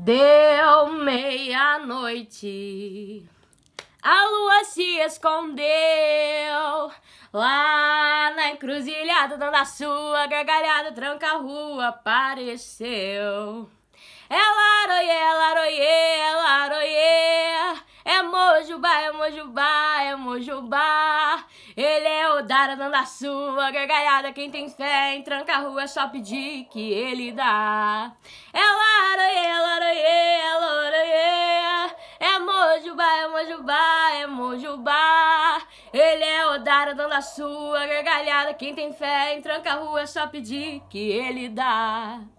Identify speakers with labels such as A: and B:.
A: Deu meia-noite, a lua se escondeu lá na encruzilhada, dando a sua gargalhada, tranca-rua apareceu. É laroie, é laroie, é laroie, é mojubá, é mojubá, é mojubá. Ele é o Dara dando a sua gargalhada, quem tem fé em tranca-rua é só pedir que ele dá. É Mojubá, é Mojubá, é Mojubá. Ele é Odara, dando a sua gargalhada. Quem tem fé em tranca-rua é só pedir que ele dá.